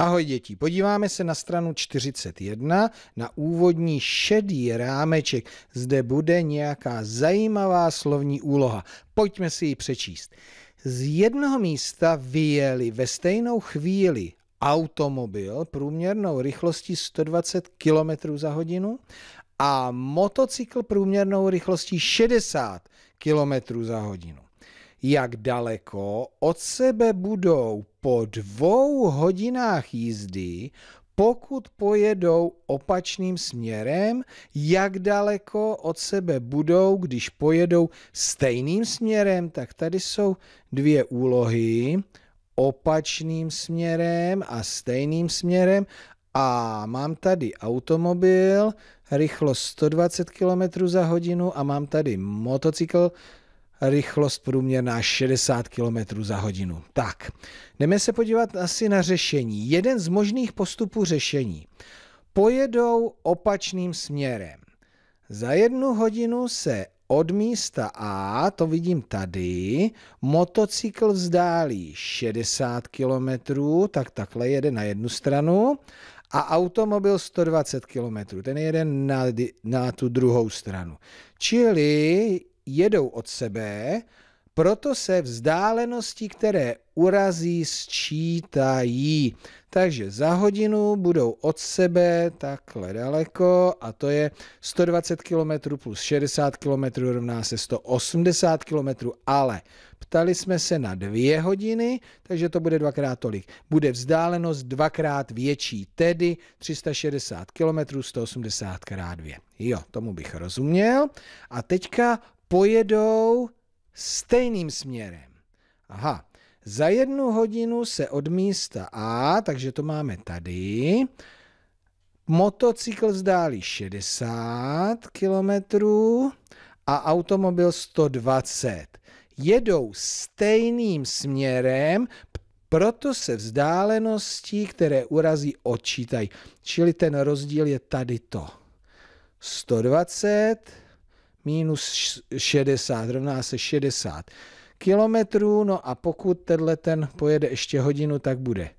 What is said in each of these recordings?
Ahoj děti, podíváme se na stranu 41, na úvodní šedý rámeček. Zde bude nějaká zajímavá slovní úloha. Pojďme si ji přečíst. Z jednoho místa vyjeli ve stejnou chvíli automobil průměrnou rychlostí 120 km za hodinu a motocykl průměrnou rychlostí 60 km za hodinu jak daleko od sebe budou po dvou hodinách jízdy, pokud pojedou opačným směrem, jak daleko od sebe budou, když pojedou stejným směrem, tak tady jsou dvě úlohy, opačným směrem a stejným směrem a mám tady automobil, rychlost 120 km za hodinu a mám tady motocykl rychlost průměrná 60 km za hodinu. Tak, jdeme se podívat asi na řešení. Jeden z možných postupů řešení. Pojedou opačným směrem. Za jednu hodinu se od místa A, to vidím tady, motocykl vzdálí 60 km, tak takhle jede na jednu stranu a automobil 120 km, ten jede na, na tu druhou stranu. Čili jedou od sebe, proto se vzdálenosti, které urazí, sčítají. Takže za hodinu budou od sebe takhle daleko a to je 120 km plus 60 km rovná se 180 km, ale ptali jsme se na dvě hodiny, takže to bude dvakrát tolik. Bude vzdálenost dvakrát větší, tedy 360 km, 180 krát 2. Jo, tomu bych rozuměl. A teďka pojedou stejným směrem. Aha, za jednu hodinu se od místa A, takže to máme tady, motocykl vzdálí 60 km a automobil 120. Jedou stejným směrem, proto se vzdálenosti, které urazí, odčítají. Čili ten rozdíl je tady to. 120 minus 60 rovná se 60 kilometrů, no a pokud tenhle ten pojede ještě hodinu, tak bude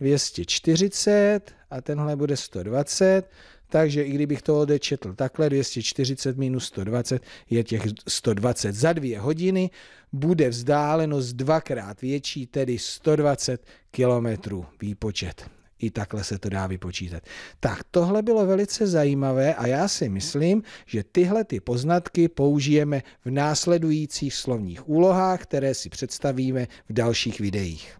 240 a tenhle bude 120, takže i kdybych to odečetl takhle, 240 minus 120 je těch 120. Za dvě hodiny bude vzdálenost dvakrát větší, tedy 120 kilometrů výpočet. I takhle se to dá vypočítat. Tak tohle bylo velice zajímavé a já si myslím, že tyhle ty poznatky použijeme v následujících slovních úlohách, které si představíme v dalších videích.